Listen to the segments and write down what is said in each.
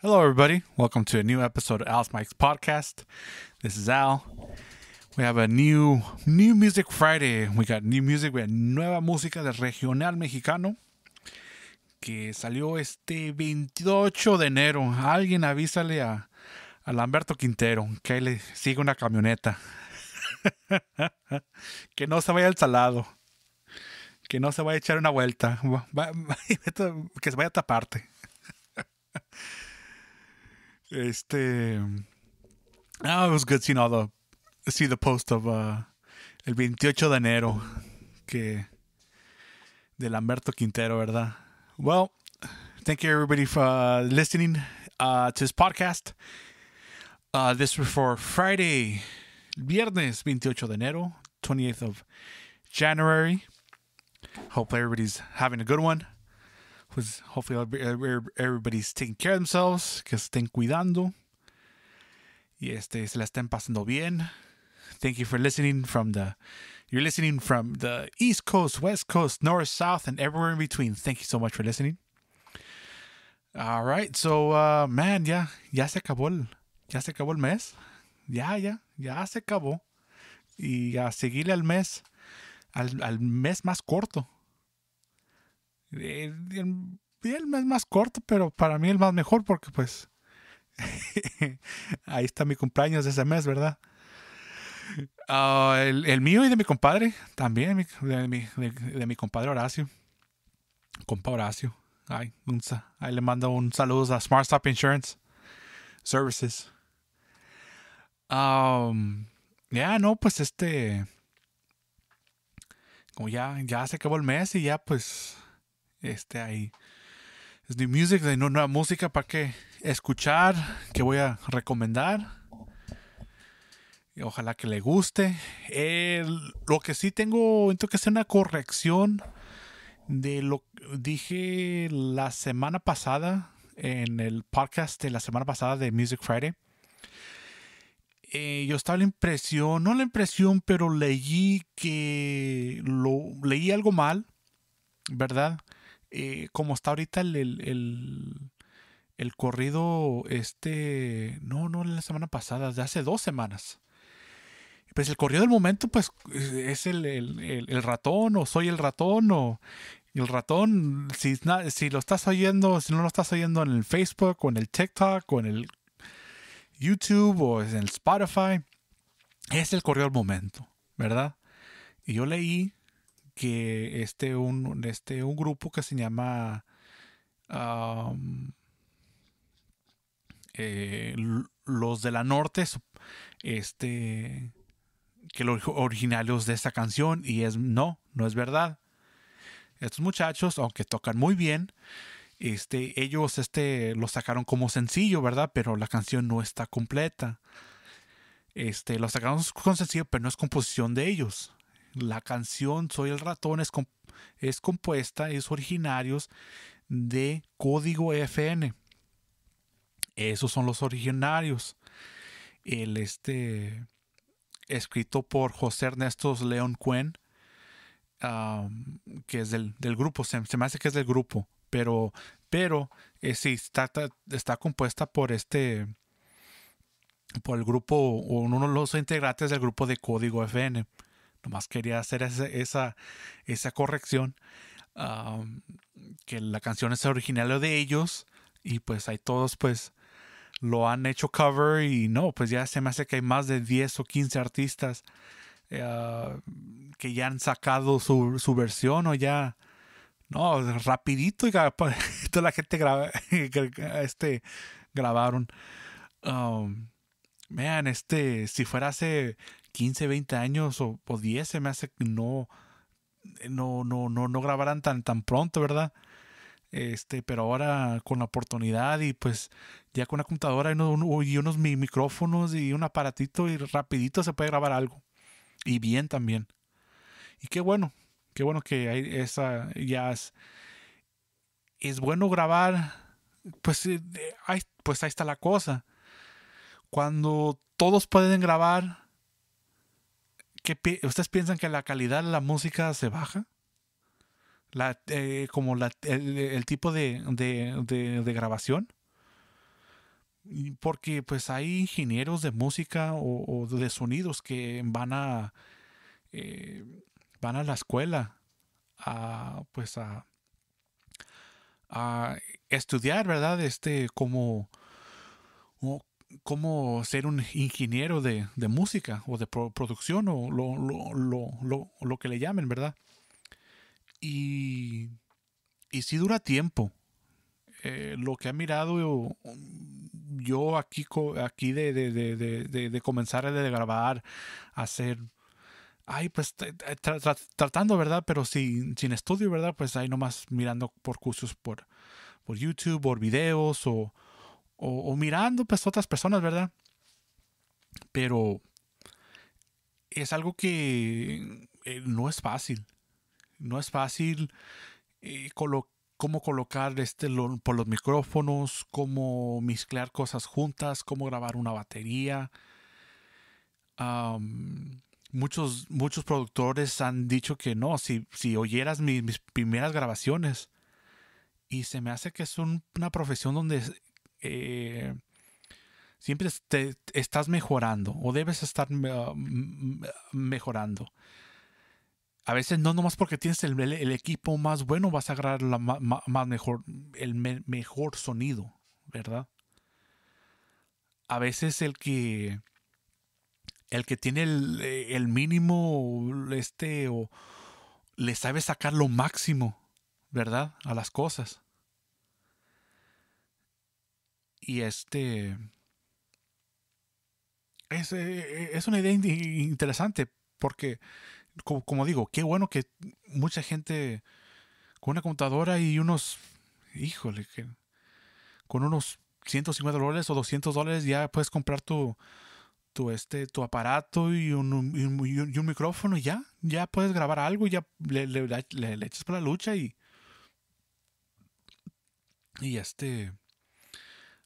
Hello, everybody. Welcome to a new episode of Al's Mike's podcast. This is Al. We have a new New Music Friday. We got new music. We have nueva música de regional mexicano que salió este 28 de enero. Alguien avísale a, a Lamberto Quintero que le sigue una camioneta. que no se vaya al salado. Que no se vaya a echar una vuelta. que se vaya a taparte. Este. Oh, it was good seeing all the. See the post of uh, el 28 de enero. Que. De Lamberto Quintero, ¿verdad? Well, thank you everybody for uh, listening uh, to this podcast. Uh, this was for Friday, Viernes 28 de enero, 28th of January. Hope everybody's having a good one. pues hopefully everybody's taking care of themselves, que estén cuidando y este se la estén pasando bien. Thank you for listening from the you're listening from the East Coast, West Coast, North, South, and everywhere in between. Thank you so much for listening. All right, so uh, man, ya, ya se acabó el, ya se acabó el mes, ya, ya, ya se acabó y a seguirle al mes, al, al mes más corto el, el más, más corto, pero para mí el más mejor porque pues ahí está mi cumpleaños de ese mes, ¿verdad? Ah, el, mío y de mi compadre, también de, mi, compadre Horacio. Compa Horacio. Ay, ahí le mando un saludo a Smart Stop Insurance Services. Um, ya, no, pues este. Como ya, ya se acabó el mes y ya, pues este, ahí. Es de Music, de nueva música para que escuchar, que voy a recomendar. ojalá que le guste. lo que sí tengo, tengo que hacer una corrección de lo que dije la semana pasada, en el podcast de la semana pasada de Music Friday. Eh, yo estaba la impresión, no la impresión, pero leí que lo leí algo mal, ¿verdad? Eh, como está ahorita el, el, corrido, este, no, no la semana pasada, de hace dos semanas. Pues el corrido del momento, pues eh, es el, ratón o soy el ratón o el ratón, si, si lo estás oyendo, si no lo estás oyendo en el Facebook o en el TikTok o en el YouTube o en el Spotify, es el corrido del momento, ¿verdad? Y yo leí que este un, este un grupo que se llama eh, los de la norte este que los originarios de esta canción y es no no es verdad estos muchachos aunque tocan muy bien este ellos este lo sacaron como sencillo verdad pero la canción no está completa este lo sacaron como sencillo pero no es composición de ellos la canción Soy el ratón es, es compuesta, es originarios de código FN. Esos son los originarios. El este escrito por José Ernesto León Cuen, que es del, grupo, se, me hace que es del grupo, pero, pero eh, está, compuesta por este, por el grupo, uno de los integrantes del grupo de código FN más quería hacer esa, esa corrección. que la canción es original de ellos. Y pues hay todos pues lo han hecho cover y no, pues ya se me hace que hay más de 10 o 15 artistas eh, ah, que ya han sacado su, versión o ya, no, rapidito y pues, toda la gente graba, este, grabaron. Vean este, si fuera hace 15, 20 años o, 10 me hace no, eh, no, no, no, no grabaran tan, tan pronto, ¿verdad? Este, pero ahora con la oportunidad y pues ya con una computadora y, y unos micrófonos y un aparatito y rapidito se puede grabar algo. Y bien también. Y qué bueno, qué bueno que hay esa, ya es, bueno grabar, pues, eh, pues ahí está la cosa. Cuando todos pueden grabar, ¿ustedes piensan que la calidad de la música se baja? Eh, como el, tipo de, grabación. Porque pues hay ingenieros de música o, de sonidos que van a eh, van a la escuela a pues a estudiar, ¿verdad? Este como cómo ser un ingeniero de, de música o de producción o lo, lo, lo, lo, que le llamen, ¿verdad? Y, y si dura tiempo. Eh, lo que ha mirado yo, mm, yo aquí, aquí de, de, de, comenzar a grabar, a hacer... Ay, pues tratando, ¿verdad? Pero sin, sin estudio, ¿verdad? Pues ahí nomás mirando por cursos por, por YouTube, por videos o o, mirando pues otras personas, ¿verdad? Pero es algo que eh, no es fácil. No es fácil eh, cómo colocar este por los micrófonos, cómo mezclar cosas juntas, cómo grabar una batería. muchos, muchos productores han dicho que no, si, si oyeras mis primeras grabaciones. Y se me hace que es una profesión donde eh, siempre estás mejorando o debes estar mm, ah, mm, ah, mejorando. A veces no nomás porque tienes el, equipo más bueno vas a agarrar más mejor, el mejor sonido, ¿verdad? A veces el que el que tiene el, mínimo este o le sabe sacar lo máximo, ¿verdad? A las cosas. Y este. Es, eh, es una idea interesante porque, como, digo, qué bueno que mucha gente con una computadora y unos. Híjole, que con unos 150 dólares o 200 dólares ya puedes comprar tu, tu, este, tu aparato y un, micrófono y ya, ya puedes grabar algo, ya le, echas para la lucha y. Y este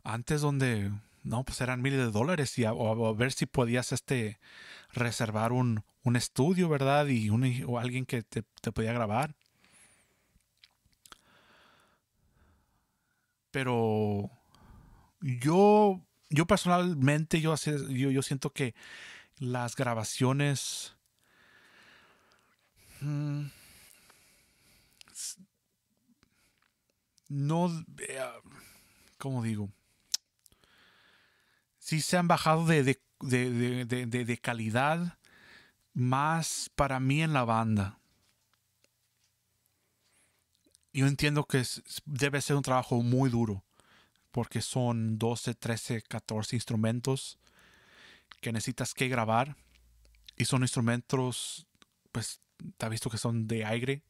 antes donde, no, pues eran miles de dólares y a, ver si podías este, reservar un, estudio, ¿verdad? Y un, o alguien que te, podía grabar. Pero yo, yo personalmente, yo, yo, yo siento que las grabaciones... Mm, no, eh, ¿cómo digo? se han bajado de, calidad más para mí en la banda. Yo entiendo que debe ser un trabajo muy duro, porque son 12, 13, 14 instrumentos que necesitas que grabar. Y son instrumentos, pues, te visto que son de aire.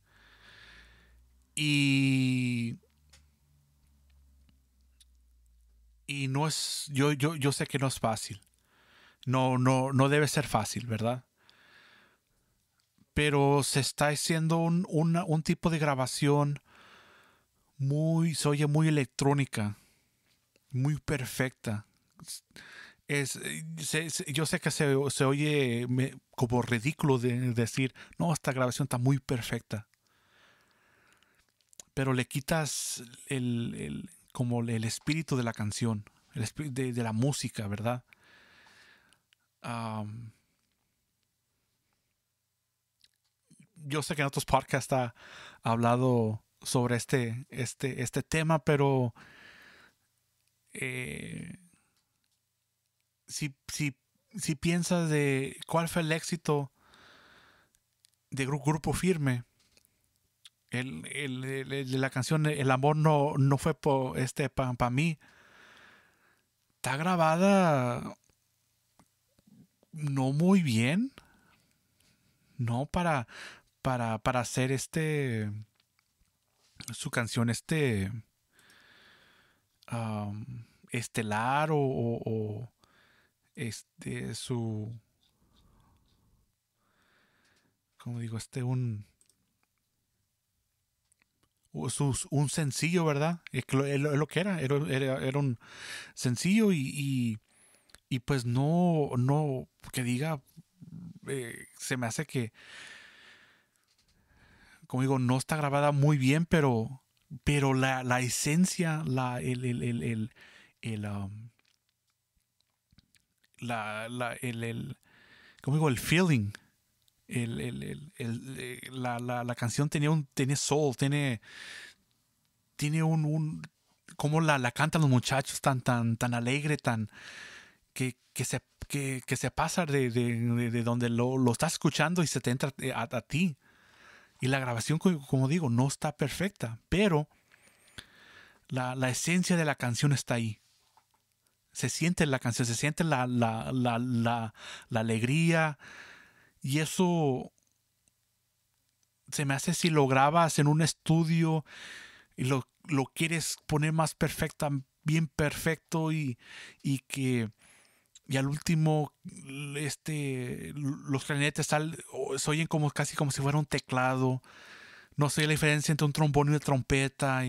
Y y no es, yo, yo, yo sé que no es fácil. No, no, no debe ser fácil, ¿verdad? Pero se está haciendo un, tipo de grabación muy, se oye muy electrónica, muy perfecta. Es, yo sé que se, oye como ridículo de decir, no, esta grabación está muy perfecta. Pero le quitas el como el espíritu de la canción, el espíritu de, la música, ¿verdad? yo sé que en otros podcasts ha hablado sobre este, este, este tema, pero eh, si, si piensas de cuál fue el éxito de Grupo Firme, el, el, la canción El amor no, no fue este para mí. Está grabada no muy bien. No para, para, para hacer este. Su canción, este. estelar o, este su. ¿Cómo digo? Este un un sencillo, ¿verdad? Es, lo, que era, era, un sencillo y, pues no, no, que diga, eh, se me hace que, como digo, no está grabada muy bien, pero, pero la, esencia, la, el, el, el, el, el, um, como digo, el feeling el, el, el, eh, la, la, la, canción tenía un tiene soul, tiene, tiene un, un como la, la, cantan los muchachos tan, tan, tan alegre, tan que, que se, que, que se pasa de, de, de donde lo, lo, estás escuchando y se te entra eh, a, a, ti. Y la grabación, como digo, no está perfecta, pero la, la esencia de la canción está ahí se siente la canción, se siente la, la, la, la, alegría, y eso se me hace si lo grabas en un estudio y lo, quieres poner más perfecto, bien perfecto y, que y al último este los clarinetes se oyen como casi como si fuera un teclado no sé la diferencia entre un trombón y una trompeta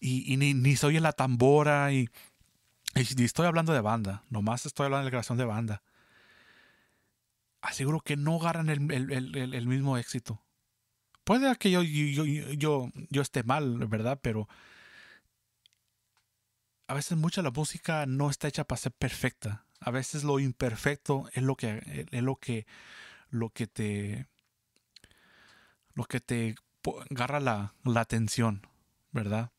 y, ni, ni, se oye la tambora y, estoy hablando de banda nomás estoy hablando de la creación de banda aseguro que no agarran el, mismo éxito. Puede que yo yo, esté mal, ¿verdad? Pero a veces mucha la música no está hecha para ser perfecta. A veces lo imperfecto es lo que es lo que lo que te lo que te agarra la, atención, ¿verdad?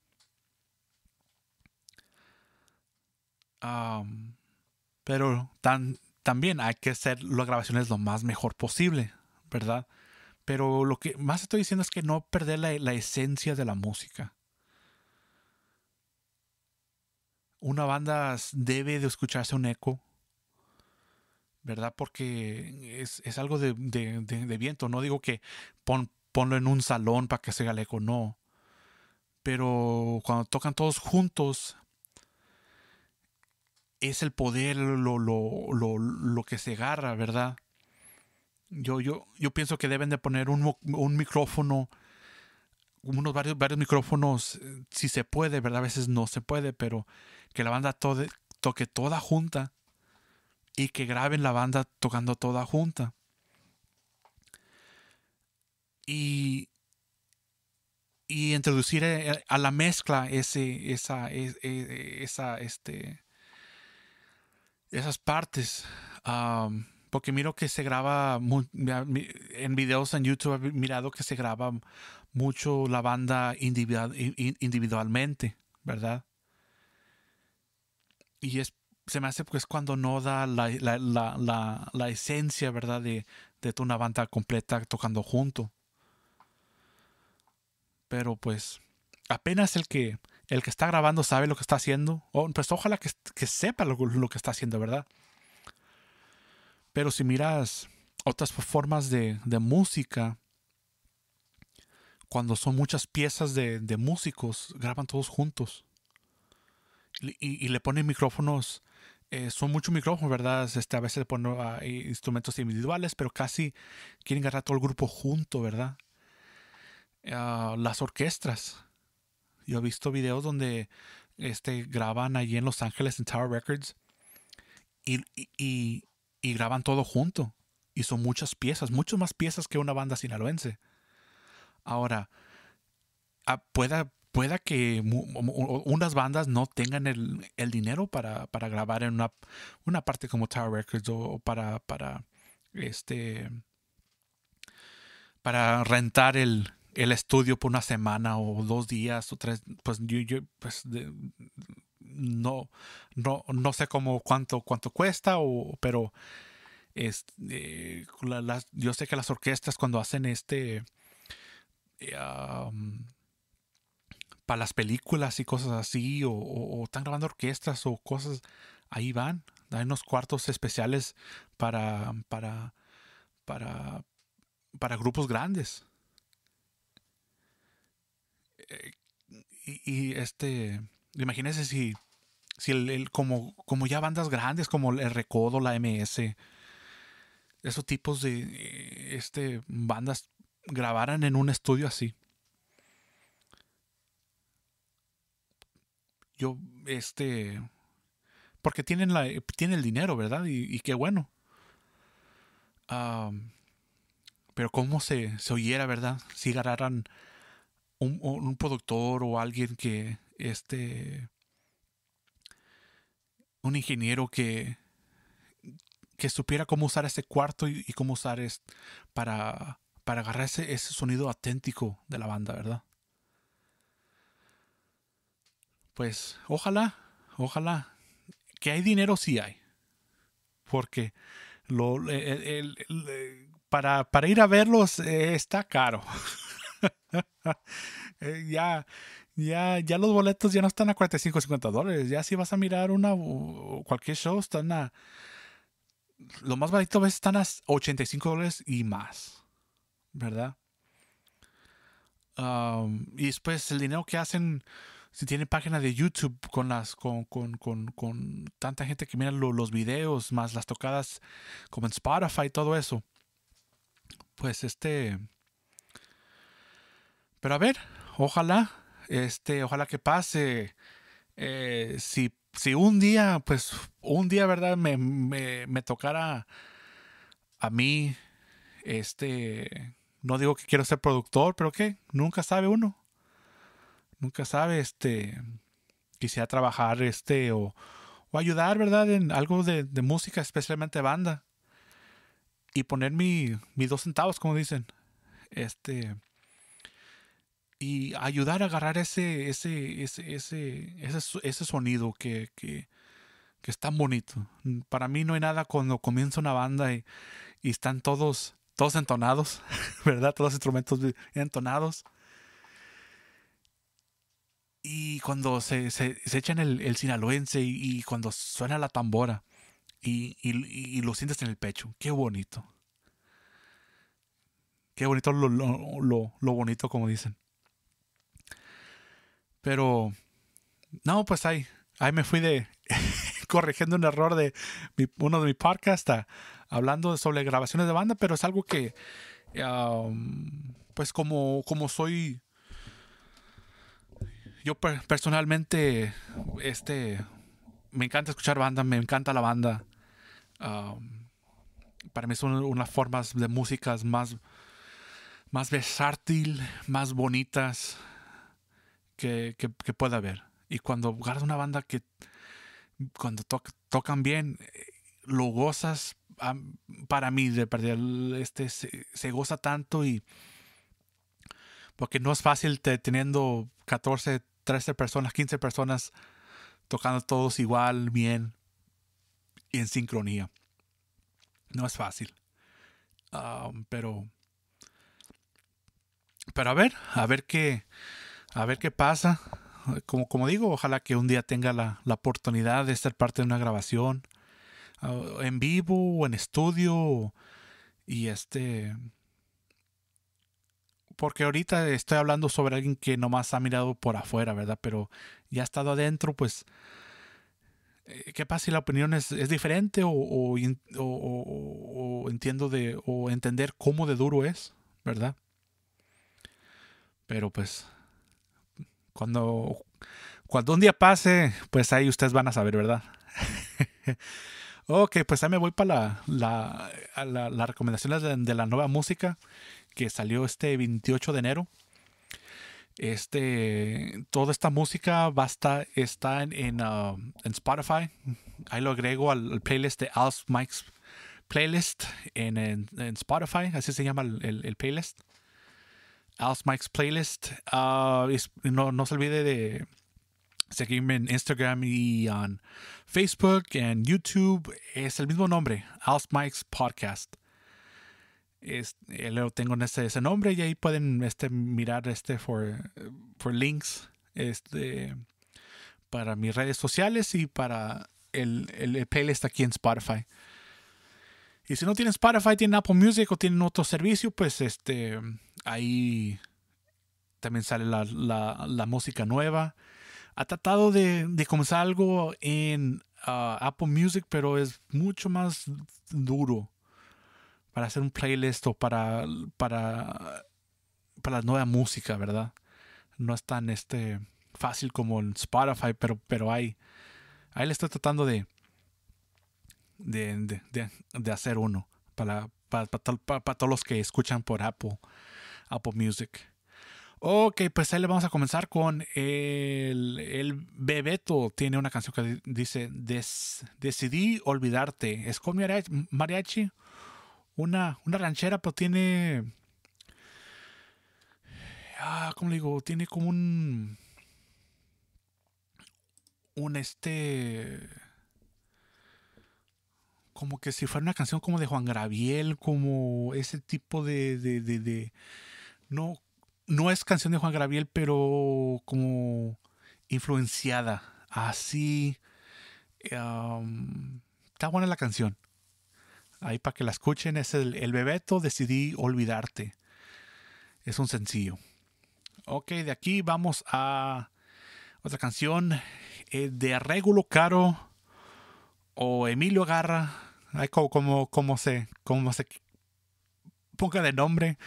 pero tan también hay que hacer las grabaciones lo más mejor posible, ¿verdad? Pero lo que más estoy diciendo es que no perder la, esencia de la música. Una banda debe de escucharse un eco, ¿verdad? Porque es, algo de, viento. No digo que ponlo en un salón para que se haga el eco, no. Pero cuando tocan todos juntos, es el poder lo, lo, que se agarra, ¿verdad? Yo, yo, yo pienso que deben de poner un, micrófono, unos varios, micrófonos, eh, si se puede, ¿verdad? A veces no se puede, pero que la banda toque toda junta y que graben la banda tocando toda junta. Y, y introducir eh, a la mezcla ese, esa, e, e, esa, este, esas partes. porque miro que se graba en videos en YouTube, he mirado que se graba mucho la banda individualmente, ¿verdad? Y es, se me hace pues cuando no da la, la, la, la esencia, ¿verdad? De, de una banda completa tocando junto. Pero pues apenas el que el que está grabando sabe lo que está haciendo. Oh, pues ojalá que, sepa lo, que está haciendo, ¿verdad? Pero si miras otras formas de, música, cuando son muchas piezas de, músicos, graban todos juntos. Y, le ponen micrófonos, eh, son muchos micrófonos, ¿verdad? Este, a veces le ponen ah, instrumentos individuales, pero casi quieren agarrar todo el grupo junto, ¿verdad? Ah, las orquestas yo he visto videos donde este, graban allí en Los Ángeles en Tower Records y, graban todo junto. Y son muchas piezas, muchas más piezas que una banda sinaloense. Ahora, ah, pueda, pueda que unas bandas no tengan el, dinero para, grabar en una, parte como Tower Records o, o para, para, este, para rentar el, el estudio por una semana o dos días o tres, pues yo, pues, no, no, no sé cómo cuánto, cuánto cuesta, pero este, yo sé que las orquestas cuando hacen este eh, para las películas y cosas así, o, están grabando orquestas o cosas, ahí van, hay unos cuartos especiales para, para, para, para grupos grandes. Eh, y, este, imagínense si, si el, como, como ya bandas grandes como el Recodo, la MS, esos tipos de este, bandas grabaran en un estudio así. Yo, este, porque tienen, la, el dinero, ¿verdad? Y, qué bueno. Ah, pero cómo se, se oyera, ¿verdad? Si ganaran un, un productor o alguien que, este, un ingeniero que, que supiera cómo usar ese cuarto y, cómo usar es para, para agarrar ese, sonido auténtico de la banda, ¿verdad? Pues ojalá, ojalá. Que hay dinero, sí hay. Porque lo, para, para ir a verlos eh, está caro. Eh, ya, ya, ya los boletos ya no están a 45, 50 dólares. Ya si vas a mirar una cualquier show, están a. Lo más barato a veces están a 85 dólares y más. ¿Verdad? y después el dinero que hacen. Si tienen página de YouTube con las con, tanta gente que mira los videos, más las tocadas como en Spotify y todo eso. Pues este pero a ver, ojalá, este, ojalá que pase. Eh, si, si, un día, pues, un día, ¿verdad? Me, me, tocara a mí, este, no digo que quiero ser productor, pero ¿qué? nunca sabe uno. Nunca sabe, este, quisiera trabajar, este, o, o ayudar, ¿verdad? En algo de, de, música, especialmente banda. Y poner mi, mis dos centavos, como dicen. Este, y ayudar a agarrar ese, ese, ese, ese, ese, ese sonido que, es tan bonito. Mm, para mí no hay nada cuando comienza una banda y, están todos, todos entonados, ¿verdad? Todos los instrumentos entonados. Y cuando se, se, echan el, sinaloense y, y, cuando suena la tambora y, lo sientes en el pecho, qué bonito. Qué bonito lo bonito, como dicen. Pero, no, pues ahí, me fui de corrigiendo un error de uno de mis podcasts hablando sobre grabaciones de banda, pero es algo que, pues como, soy yo personalmente, este, me encanta escuchar banda, me encanta la banda. para mí son unas formas de músicas más, más versátil, más bonitas que, que, pueda haber. Y cuando guarda una banda que cuando tocan bien, lo gozas para mí de perder este se, goza tanto y porque no es fácil teniendo 14, 13 personas, 15 personas tocando todos igual, bien y en sincronía. No es fácil. pero pero a ver, a ver qué a ver qué pasa. Como, digo, ojalá que un día tenga la, oportunidad de ser parte de una grabación ah, en vivo o en estudio. Y este. Porque ahorita estoy hablando sobre alguien que nomás ha mirado por afuera, ¿verdad? Pero ya ha estado adentro, pues. Eh, ¿Qué pasa si la opinión es, diferente o, o, entiendo de. o entender cómo de duro es, ¿verdad? Pero pues cuando, cuando un día pase, pues ahí ustedes van a saber, ¿verdad? ok, pues ahí me voy para la, la, recomendación de, la nueva música que salió este 28 de enero. Este, toda esta música va está en, uh, en, Spotify. Ahí lo agrego al, playlist de Alf Mike's playlist en, Spotify, así se llama el, el playlist. Als Mike's Playlist. Ah, no, se olvide de seguirme en Instagram y en Facebook en YouTube. Es el mismo nombre, Als Mike's Podcast. Eh, lo tengo en ese, nombre y ahí pueden este, mirar este for, for links este, para mis redes sociales y para el, el, playlist aquí en Spotify. Y si no tienen Spotify, tienen Apple Music o tienen otro servicio, pues este ahí también sale la, música nueva. Ha tratado de, de comenzar algo en ah, Apple Music, pero es mucho más duro para hacer un playlist o para, para, para la nueva música, ¿verdad? No es tan este, fácil como en Spotify, pero, pero ahí, ahí le estoy tratando de, de, hacer uno para, para, para, para, todos los que escuchan por Apple Apple Music. Ok, pues ahí le vamos a comenzar con el, Bebeto. Tiene una canción que dice Decidí olvidarte. Es como mariachi. Una, una ranchera, pero tiene. Ah, ¿Cómo le digo? Tiene como un. Un este. Como que si fuera una canción como de Juan Graviel, como ese tipo de, de no, no es canción de Juan Gabriel, pero como influenciada. Así. está buena la canción. Ahí para que la escuchen es el, Bebeto, decidí olvidarte. Es un sencillo. Ok, de aquí vamos a otra canción eh, de Regulo Caro o Emilio Garra. ahí como, se, como se ponga de nombre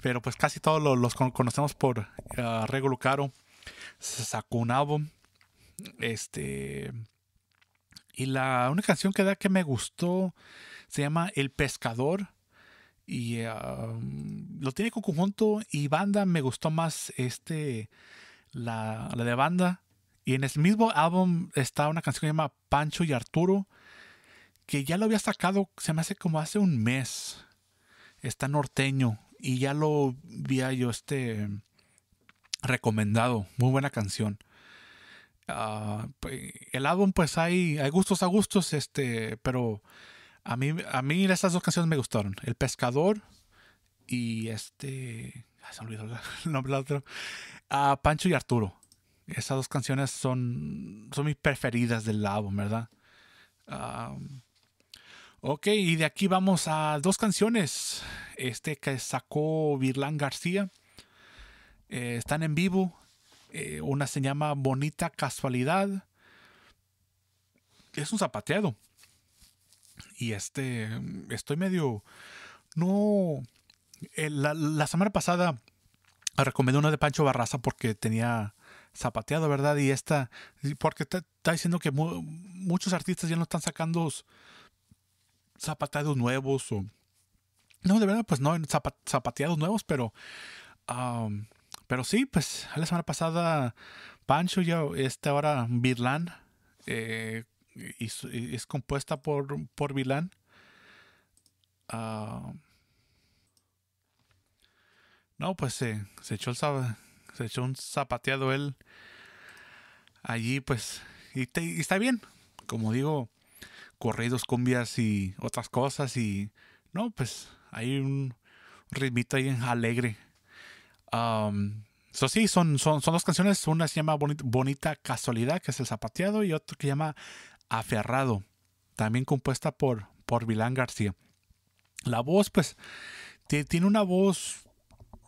pero pues casi todos los, conocemos por Se sacó un álbum este... Y la única canción que da que me gustó se llama El Pescador. Y lo tiene con conjunto y banda. Me gustó más este la, la de banda. Y en el mismo álbum está una canción que se llama Pancho y Arturo. Que ya lo había sacado, se me hace como hace un mes. Está norteño y ya lo vi yo este recomendado. Muy buena canción. Ah, pues, el álbum, pues hay, hay gustos a gustos, este, pero a mí, a mí estas dos canciones me gustaron. El pescador y este. se olvidó el nombre del otro. Ah, Pancho y Arturo. Esas dos canciones son, son mis preferidas del álbum, ¿verdad? Ah, ok, y de aquí vamos a dos canciones este que sacó Virlán García. Eh, están en vivo. Eh, una se llama Bonita Casualidad. Es un zapateado. Y este, estoy medio... No... Eh, la, semana pasada recomendé una de Pancho Barraza porque tenía zapateado, ¿verdad? Y esta, porque está, diciendo que muchos artistas ya no están sacando zapateados nuevos o no, de verdad, pues no, zapateados nuevos, pero. pero sí, pues la semana pasada Pancho ya, esta ahora Virlan, y, eh, es compuesta por, por Virlan. no, pues se echó el se echó un zapateado él allí, pues, y, y está bien, como digo, corridos, cumbias y otras cosas, y no, pues hay un ritmito ahí alegre. Eso sí, son, son, son dos canciones. Una se llama Bonita, Casualidad, que es el zapateado, y otra que se llama Aferrado, también compuesta por, por Vilán García. La voz, pues, tiene una voz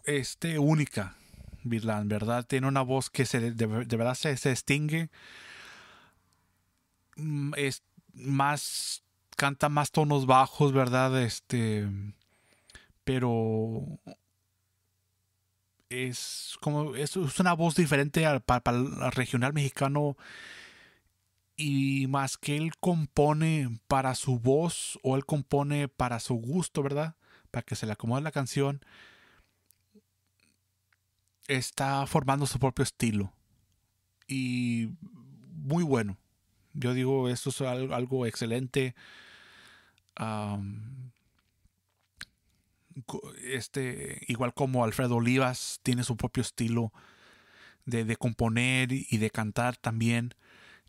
este, única, Vilán, ¿verdad? Tiene una voz que se, de, verdad se, se extingue. Mm, es más, canta más tonos bajos, ¿verdad? Este pero es como es, una voz diferente al, para, regional mexicano y más que él compone para su voz o él compone para su gusto, ¿verdad? Para que se le acomode la canción. Está formando su propio estilo. Y muy bueno. Yo digo, esto es algo, excelente este, igual como Alfredo Olivas tiene su propio estilo de, componer y de cantar también.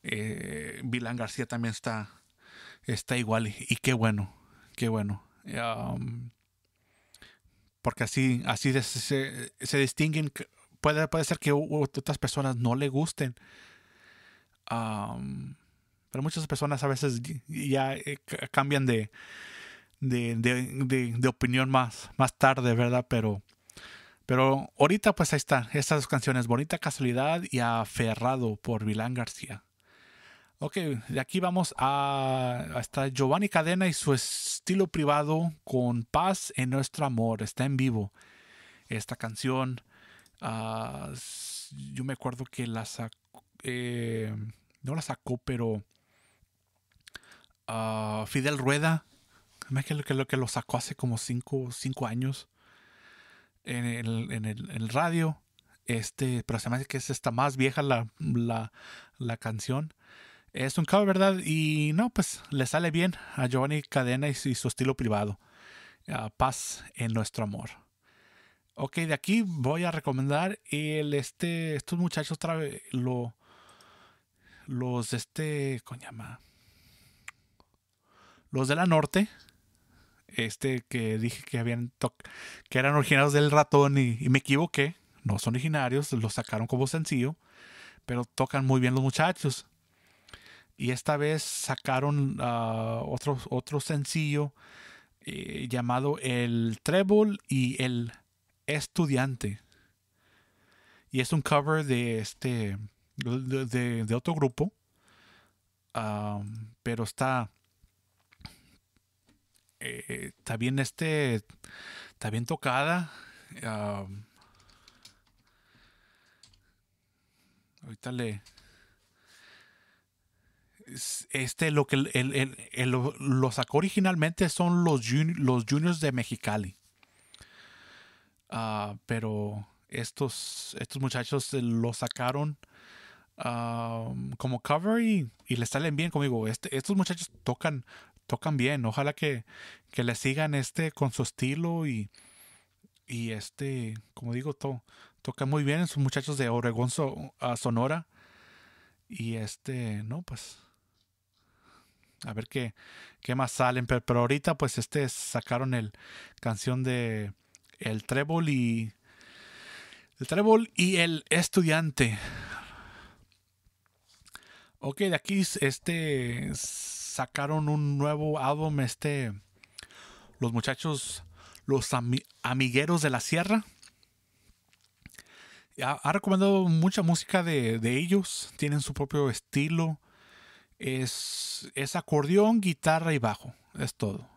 Eh, Vilán García también está, está igual y, qué bueno, qué bueno. porque así, así se, distinguen. Puede, puede ser que otras personas no le gusten. pero muchas personas a veces ya eh, cambian de, de, de, de, opinión más, más tarde, ¿verdad? Pero, pero ahorita pues ahí están, estas dos canciones, Bonita Casualidad y Aferrado por Vilán García. Ok, de aquí vamos a hasta Giovanni Cadena y su estilo privado con Paz en nuestro amor. Está en vivo esta canción. Ah, yo me acuerdo que la sacó, eh, no la sacó, pero ah, Fidel Rueda que lo que, lo, sacó hace como 5 cinco, años en el, radio. Este, pero se me hace que es esta más vieja la, canción. Es un cover, ¿verdad? Y no, pues le sale bien a Johnny Cadena y, su estilo privado. paz en nuestro amor. Ok, de aquí voy a recomendar el este. Estos muchachos lo. Los este. Los de la norte este que dije que habían que eran originarios del ratón y, me equivoqué. No son originarios, los sacaron como sencillo, pero tocan muy bien los muchachos. Y esta vez sacaron ah, otro, otro sencillo eh, llamado El Trébol y El Estudiante. Y es un cover de este de, otro grupo. Ah, pero está eh, está bien este, está bien tocada. ahorita le... Este, lo que lo sacó originalmente son los, los juniors de Mexicali. Ah, pero estos, estos muchachos lo sacaron como cover y, y, le salen bien conmigo. Este, estos muchachos tocan tocan bien. Ojalá que, que le sigan este con su estilo y, y este, como digo, toca muy bien esos sus muchachos de Oregón a Sonora. Y este, no, pues a ver qué, qué más salen. Pero, ahorita, pues, este sacaron el canción de El Trébol y. El Trébol y el Estudiante. Ok, de aquí este sacaron un nuevo álbum, este, los muchachos, los amigueros de la sierra. Ha, recomendado mucha música de, ellos, tienen su propio estilo. Es, es acordeón, guitarra y bajo, es todo.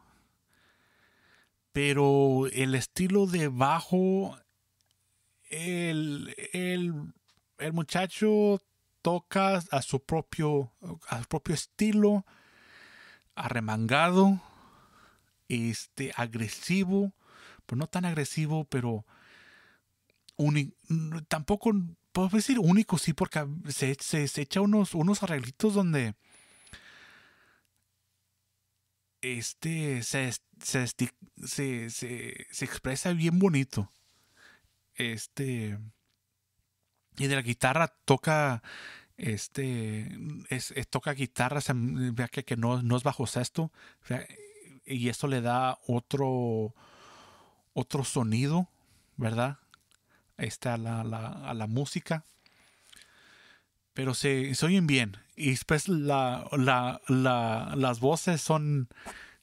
Pero el estilo de bajo, el, el muchacho toca a su propio, a su propio estilo arremangado, este, agresivo, pero pues no tan agresivo, pero tampoco puedo decir único, sí, porque se, echa unos, unos arreglitos donde este se, se expresa bien bonito. Este. Y de la guitarra toca este mm, es, toca guitarras que, que no, es bajo sexto y eso le da otro otro sonido verdad está a, la, música pero se, oyen bien y después las voces son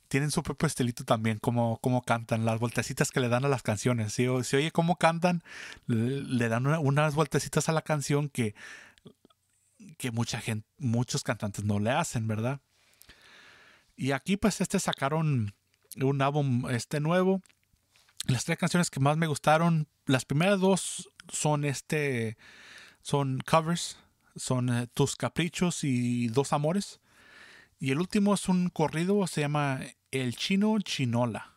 tienen su propio estilito también, como, como cantan, las vueltecitas que le dan a las canciones. Si, oye cómo cantan, le, dan unas vueltecitas a la canción que que mucha gente, muchos cantantes no le hacen, ¿verdad? Y aquí pues este sacaron un álbum este nuevo. Las tres canciones que más me gustaron, las primeras dos son este son covers, son eh, Tus caprichos y Dos amores. Y el último es un corrido, se llama El chino chinola.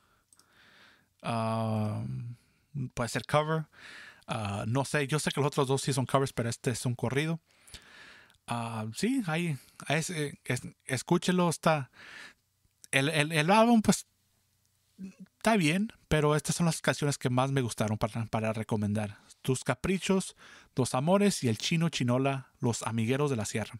puede ser cover. Ah, no sé, yo sé que los otros dos sí son covers, pero este es un corrido. Ah, sí, ahí, escúchelo, está... El, álbum, pues, está bien, pero estas son las canciones que más me gustaron para, para recomendar. Tus Caprichos, Los Amores y El Chino Chinola, Los Amigueros de la Sierra.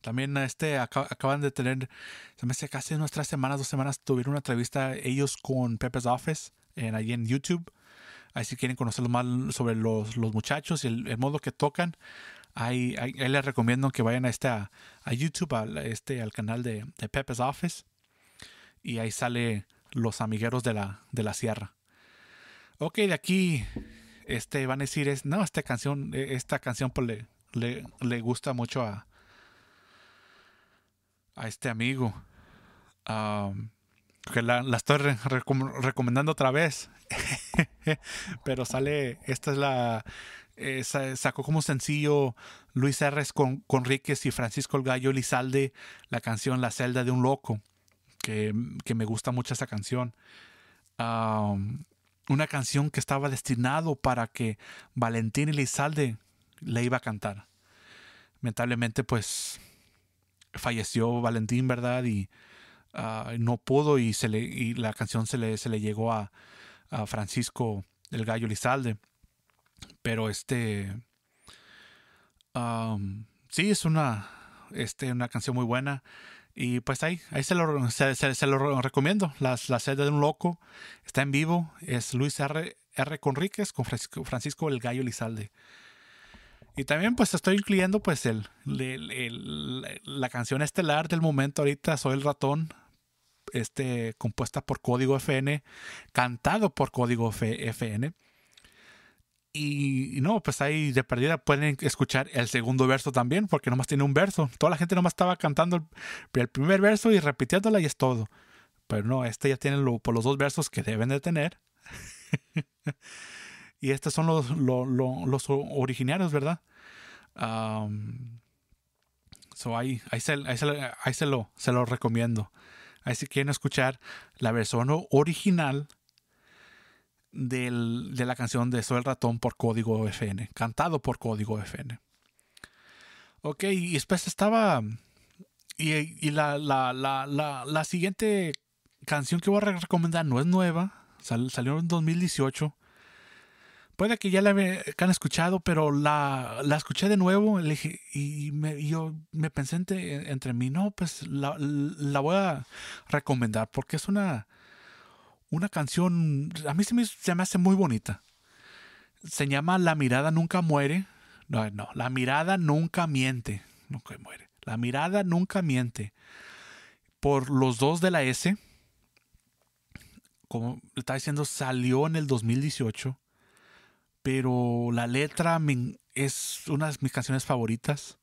También este acaban de tener, se me hace casi unas semanas, dos semanas, tuvieron una entrevista ellos con Pepe's Office en, ahí en YouTube. Ahí si quieren conocerlo más sobre los, muchachos y el, modo que tocan. Ahí, les recomiendo que vayan a, este, a, YouTube, a este, al canal de, Pepe's Office. Y ahí sale Los Amigueros de la, de la Sierra. Ok, de aquí este, van a decir, es, no, esta canción, e, esta canción pues, le, le, gusta mucho a, a este amigo. que la, estoy recomendando otra vez. Pero sale, esta es la, eh, sacó como sencillo Luis R. Con, Conríquez y Francisco El Gallo Lizalde la canción La celda de un loco, que, me gusta mucho esa canción. una canción que estaba destinado para que Valentín Elizalde le iba a cantar. Lamentablemente, pues falleció Valentín, ¿verdad? Y ah, no pudo y, se le, la canción se le, se le llegó a, Francisco el Gallo Lizalde. Pero este. sí, es una, este, una canción muy buena. Y pues ahí, se lo, recomiendo. la sede de un loco está en vivo. Es Luis R. R. Conríquez con Francisco el Gallo Lizalde. Y también pues estoy incluyendo pues la canción estelar del momento ahorita, Soy el ratón, este, compuesta por Código FN, cantado por Código FN. Y, no, pues ahí de perdida pueden escuchar el segundo verso también, porque nomás tiene un verso. Toda la gente nomás estaba cantando el, primer verso y repitiéndola y es todo. Pero no, este ya tiene por los dos versos que deben de tener. y estos son los, originarios, ¿verdad? so ahí, se, ahí, lo, se lo recomiendo. Ahí si quieren escuchar la versión original de la canción de Soy el ratón por código FN, cantado por código FN. Ok, y después estaba. Y, la, siguiente canción que voy a recomendar no es nueva, salió en 2018. Puede que ya la hayan escuchado, pero la, escuché de nuevo y, me, yo me pensé entre, mí, no, pues la voy a recomendar porque es una, una canción, a mí se me, hace muy bonita. Se llama La mirada nunca muere. No, no, la mirada nunca miente. Nunca muere. La mirada nunca miente. Por los dos de la S, como está diciendo, salió en el 2018. Pero la letra es una de mis canciones favoritas.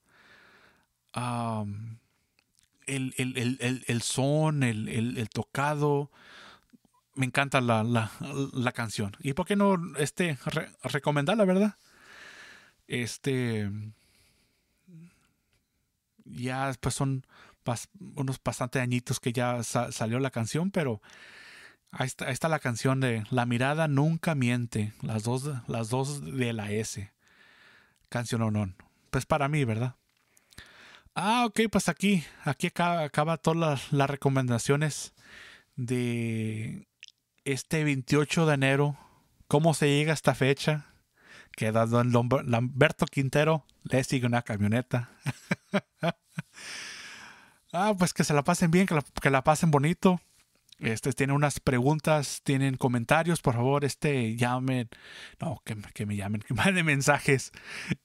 el, el, son, el, tocado, me encanta la, la, la, canción. ¿Y por qué no este, recomendarla, verdad? Este. Ya pues son unos bastante añitos que ya salió la canción, pero ahí está, la canción de La mirada nunca miente, las dos, las dos de la S. Canción o no. Pues para mí, ¿verdad? Ah, ok, pues aquí, aquí acaba, todas las recomendaciones de este 28 de enero, cómo se llega a esta fecha, Queda don Lamberto Quintero le sigue una camioneta. ah, pues que se la pasen bien, que la, pasen bonito. Este, tienen unas preguntas, tienen comentarios, por favor, este, llamen, no, que, que me llamen, que manden mensajes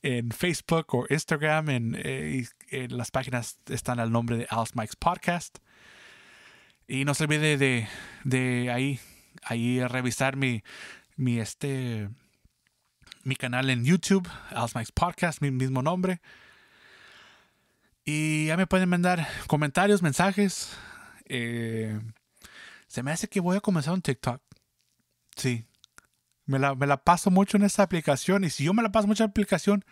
en Facebook o Instagram, en, eh, las páginas están al nombre de Alice Mike's Podcast. Y no se olvide de, de ahí ahí revisar mi, mi, este, mi canal en YouTube, Alsmax Podcast, mi mismo nombre. Y ya me pueden mandar comentarios, mensajes. Eh, se me hace que voy a comenzar un TikTok. Sí. Me la, paso mucho en esta aplicación. Y si yo me la paso mucho en la aplicación,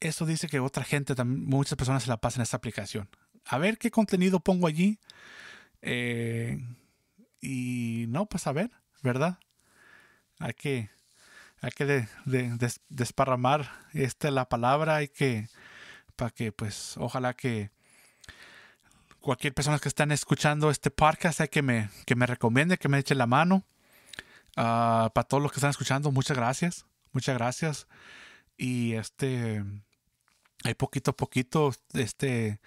eso dice que otra gente, muchas personas se la pasan en esta aplicación. A ver qué contenido pongo allí. Eh, y no, pues a ver, ¿verdad? Hay que, hay que desparramar este, la palabra, hay que, para que pues ojalá que cualquier persona que están escuchando este podcast, hay que me, que me recomiende, que me eche la mano. Ah, para todos los que están escuchando, muchas gracias, muchas gracias. Y este, hay poquito a poquito, este,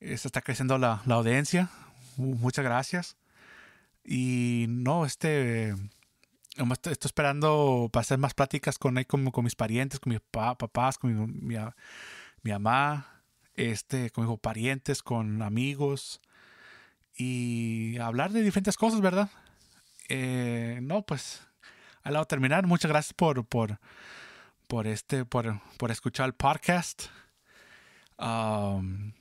está creciendo la audiencia. Muchas gracias. Y no, este. Estoy, esperando para hacer más pláticas con, con mis parientes, con mis papás, con mi, mamá, este, con mis parientes, con amigos y hablar de diferentes cosas, ¿verdad? Eh, no, pues al lado terminar, muchas gracias por, por, este, por, escuchar el podcast. no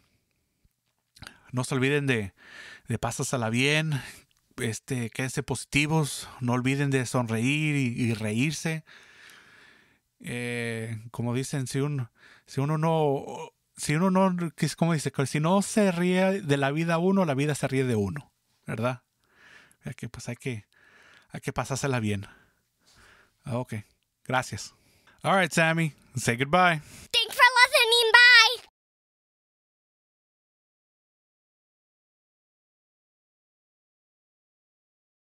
se olviden de, de la bien, este, quédense positivos, no olviden de sonreír y, reírse. Eh, como dicen, si uno, si uno no, si uno no, como dice, si no se ríe de la vida uno, la vida se ríe de uno, ¿verdad? Hay que, pues hay que, hay que pasársela bien. Ah, ok, gracias. All right, Sammy, say goodbye.